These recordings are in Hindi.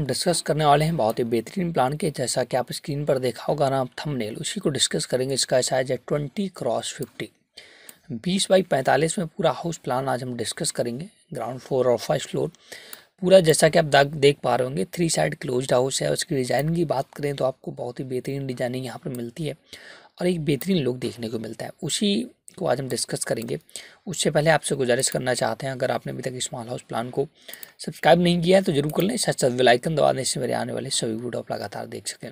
डिस्कस करने वाले हैं बहुत ही बेहतरीन प्लान के जैसा कि आप स्क्रीन पर देखा होगा ना थंबनेल उसी को डिस्कस करेंगे इसका साइज है ट्वेंटी क्रॉस फिफ्टी बीस बाई पैंतालीस में पूरा हाउस प्लान आज हम डिस्कस करेंगे ग्राउंड फ्लोर और फर्स्ट फ्लोर पूरा जैसा कि आप देख पा रहे होंगे थ्री साइड क्लोज हाउस है उसकी डिज़ाइन की बात करें तो आपको बहुत ही बेहतरीन डिजाइनिंग यहाँ पर मिलती है और एक बेहतरीन लुक देखने को मिलता है उसी को आज हम डिस्कस करेंगे उससे पहले आपसे गुजारिश करना चाहते हैं अगर आपने अभी तक स्मॉल हाउस प्लान को सब्सक्राइब नहीं किया है तो जरूर कर लें साथ साथ वेलाइकन दबा दें इससे मेरे आने वाले सभी वीडियो आप लगातार देख सकें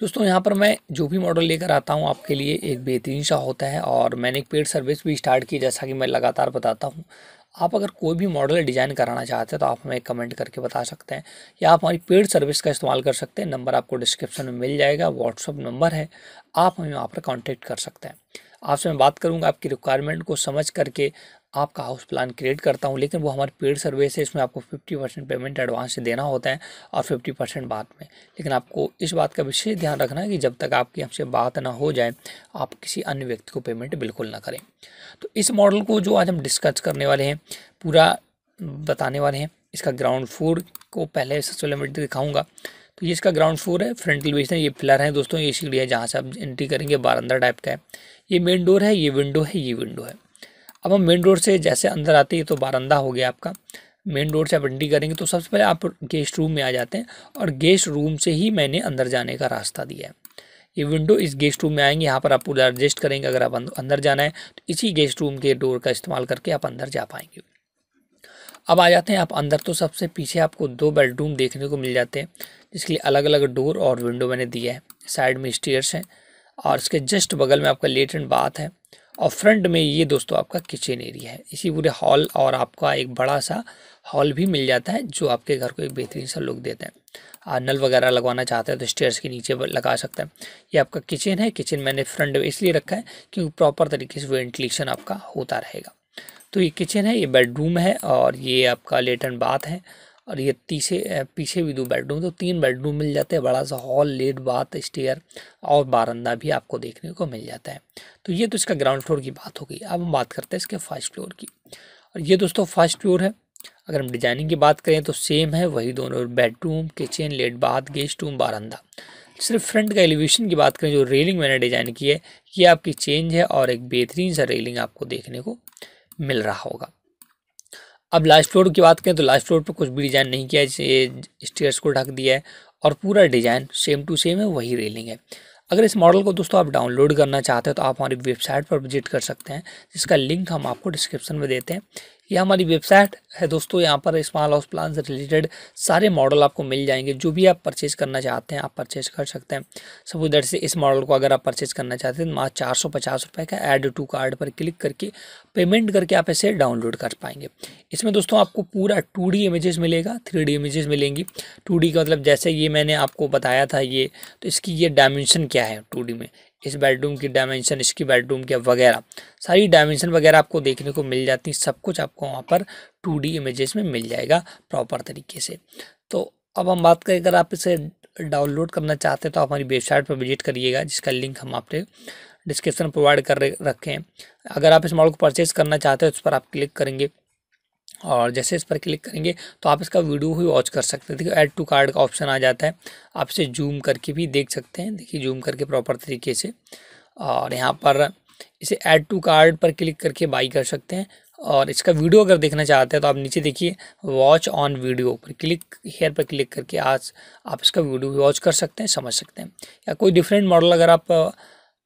दोस्तों यहाँ पर मैं जो भी मॉडल लेकर आता हूँ आपके लिए एक बेहतरीन सा होता है और मैंने एक पेड सर्विस भी स्टार्ट की जैसा कि मैं लगातार बताता हूँ आप अगर कोई भी मॉडल डिज़ाइन कराना चाहते हैं तो आप हमें कमेंट करके बता सकते हैं या आप हमारी पेड सर्विस का इस्तेमाल कर सकते हैं नंबर आपको डिस्क्रिप्शन में मिल जाएगा व्हाट्सअप नंबर है आप हमें वहाँ पर कॉन्टेक्ट कर सकते हैं आपसे मैं बात करूँगा आपकी रिक्वायरमेंट को समझ करके आपका हाउस प्लान क्रिएट करता हूँ लेकिन वो हमारे पेड सर्विस है इसमें आपको फिफ्टी परसेंट पेमेंट एडवांस देना होता है और फिफ्टी परसेंट बाद में लेकिन आपको इस बात का विशेष ध्यान रखना है कि जब तक आपकी हमसे बात ना हो जाए आप किसी अन्य व्यक्ति को पेमेंट बिल्कुल ना करें तो इस मॉडल को जो आज हम डिस्कस करने वाले हैं पूरा बताने वाले हैं इसका ग्राउंड फ्लोर को पहले सबसे पहले मैं दिखाऊँगा तो ये इसका ग्राउंड फ्लोर है फ्रंट एलिवेशन ये पिलर है दोस्तों ये सीढ़ी है जहाँ से आप एंट्री करेंगे बारंदा टाइप का है ये मेन डोर है ये विंडो है ये विंडो है अब हम मेन डोर से जैसे अंदर आते हैं तो बारंदा हो गया आपका मेन डोर से आप एंट्री करेंगे तो सबसे पहले आप गेस्ट रूम में आ जाते हैं और गेस्ट रूम से ही मैंने अंदर जाने का रास्ता दिया है ये विंडो इस गेस्ट रूम में आएंगे यहाँ पर आप पूरा एडजस्ट करेंगे अगर आप अंदर जाना है तो इसी गेस्ट रूम के डोर का इस्तेमाल करके आप अंदर जा पाएंगे अब आ जाते हैं आप अंदर तो सबसे पीछे आपको दो बेडरूम देखने को मिल जाते हैं जिसके लिए अलग अलग डोर और विंडो मैंने दिया है साइड में स्टेयर्स हैं और इसके जस्ट बगल में आपका एंड बाथ है और फ्रंट में ये दोस्तों आपका किचन एरिया है इसी पूरे हॉल और आपका एक बड़ा सा हॉल भी मिल जाता है जो आपके घर को एक बेहतरीन सा लुक देता है आ, नल वगैरह लगवाना चाहते हैं तो स्टेयर्स के नीचे लगा सकते हैं ये आपका किचन है किचन मैंने फ्रंट में इसलिए रखा है क्योंकि प्रॉपर तरीके से वेंटिलेशन आपका होता रहेगा तो ये किचन है ये बेडरूम है और ये आपका लेटन बाथ है और ये तीसरे पीछे भी दो बेडरूम तो तीन बेडरूम मिल जाते हैं बड़ा सा हॉल लेट बाथ स्टेयर और बारंदा भी आपको देखने को मिल जाता है तो ये तो इसका ग्राउंड फ्लोर की बात हो गई अब हम बात करते हैं इसके फर्स्ट फ्लोर की और ये दोस्तों फर्स्ट फ्लोर है अगर हम डिजाइनिंग की बात करें तो सेम है वही दोनों बेडरूम किचन लेट बाथ गेस्ट रूम बारंदा सिर्फ फ्रंट का एलिवेशन की बात करें जो रेलिंग मैंने डिज़ाइन की है ये आपकी चेंज है और एक बेहतरीन सा रेलिंग आपको देखने को मिल रहा होगा अब लास्ट फ्लोर की बात करें तो लास्ट फ्लोर पर कुछ भी डिज़ाइन नहीं किया है जैसे स्टेयर्स को ढक दिया है और पूरा डिज़ाइन सेम टू सेम है वही रेलिंग है अगर इस मॉडल को दोस्तों आप डाउनलोड करना चाहते हो तो आप हमारी वेबसाइट पर विजिट कर सकते हैं जिसका लिंक हम आपको डिस्क्रिप्शन में देते हैं ये हमारी वेबसाइट है दोस्तों यहाँ पर स्मॉल हाउस प्लान से रिलेटेड सारे मॉडल आपको मिल जाएंगे जो भी आप परचेज करना चाहते हैं आप परचेज कर सकते हैं सब उधर से इस मॉडल को अगर आप परचेज करना चाहते हैं तो मात्र चार सौ पचास रुपये का एड टू कार्ड पर क्लिक करके पेमेंट करके आप इसे डाउनलोड कर पाएंगे इसमें दोस्तों आपको पूरा टू डी इमेजेस मिलेगा थ्री डी इमेजेस मिलेंगी टू डी का मतलब जैसे ये मैंने आपको बताया था ये तो इसकी ये डायमेंशन क्या है टू डी में इस बेडरूम की डायमेंशन इसकी बेडरूम के वगैरह सारी डायमेंशन वगैरह आपको देखने को मिल जाती है सब कुछ आपको वहाँ पर टू डी इमेजेस में मिल जाएगा प्रॉपर तरीके से तो अब हम बात करें अगर आप इसे डाउनलोड करना चाहते हैं तो आप हमारी वेबसाइट पर विजिट करिएगा जिसका लिंक हम आपने डिस्क्रिप्शन प्रोवाइड कर रखे हैं अगर आप इस मॉडल को परचेज़ करना चाहते हैं तो उस पर आप क्लिक करेंगे और जैसे इस पर क्लिक करेंगे तो आप इसका वीडियो भी वॉच कर सकते हैं देखिए ऐड टू कार्ड का ऑप्शन आ जाता है आप इसे जूम करके भी देख सकते हैं देखिए जूम करके प्रॉपर तरीके से और यहाँ पर इसे ऐड टू कार्ड पर क्लिक करके बाई कर सकते हैं और इसका वीडियो अगर देखना चाहते हैं तो आप नीचे देखिए वॉच ऑन वीडियो पर क्लिक हेयर पर क्लिक करके आज आप इसका वीडियो भी वॉच कर सकते हैं समझ सकते हैं या कोई डिफरेंट मॉडल अगर आप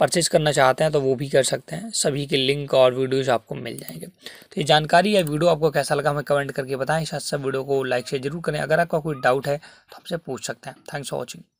परचेज़ करना चाहते हैं तो वो भी कर सकते हैं सभी के लिंक और वीडियोज़ आपको मिल जाएंगे तो ये जानकारी या वीडियो आपको कैसा लगा हमें कमेंट करके बताएं साथ साथ वीडियो को लाइक शेयर जरूर करें अगर आपका कोई डाउट है तो हमसे पूछ सकते हैं थैंक्स फॉर वॉचिंग